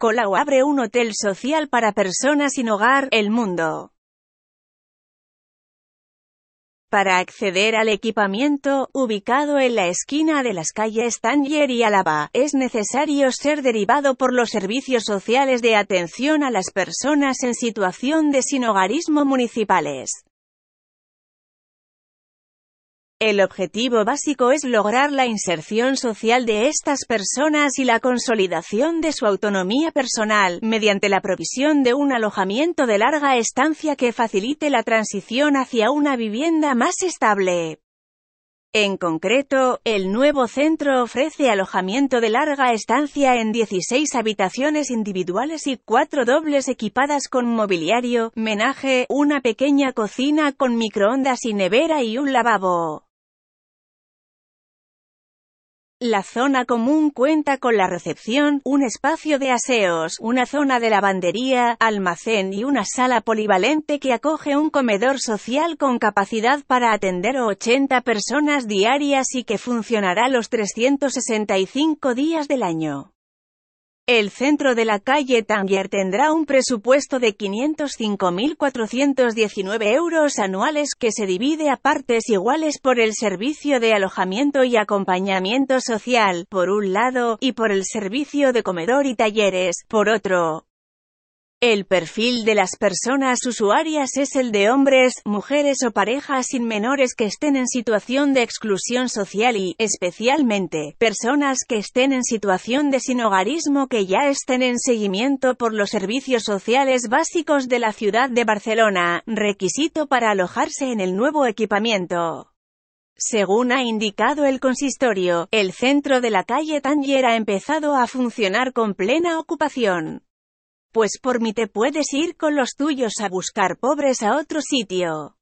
Colau abre un hotel social para personas sin hogar, El Mundo. Para acceder al equipamiento, ubicado en la esquina de las calles Tanger y Álava, es necesario ser derivado por los servicios sociales de atención a las personas en situación de hogarismo municipales. El objetivo básico es lograr la inserción social de estas personas y la consolidación de su autonomía personal, mediante la provisión de un alojamiento de larga estancia que facilite la transición hacia una vivienda más estable. En concreto, el nuevo centro ofrece alojamiento de larga estancia en 16 habitaciones individuales y cuatro dobles equipadas con mobiliario, menaje, una pequeña cocina con microondas y nevera y un lavabo. La zona común cuenta con la recepción, un espacio de aseos, una zona de lavandería, almacén y una sala polivalente que acoge un comedor social con capacidad para atender 80 personas diarias y que funcionará los 365 días del año. El centro de la calle Tangier tendrá un presupuesto de 505.419 euros anuales que se divide a partes iguales por el servicio de alojamiento y acompañamiento social, por un lado, y por el servicio de comedor y talleres, por otro. El perfil de las personas usuarias es el de hombres, mujeres o parejas sin menores que estén en situación de exclusión social y, especialmente, personas que estén en situación de sinogarismo que ya estén en seguimiento por los servicios sociales básicos de la ciudad de Barcelona, requisito para alojarse en el nuevo equipamiento. Según ha indicado el consistorio, el centro de la calle Tanger ha empezado a funcionar con plena ocupación. Pues por mí te puedes ir con los tuyos a buscar pobres a otro sitio.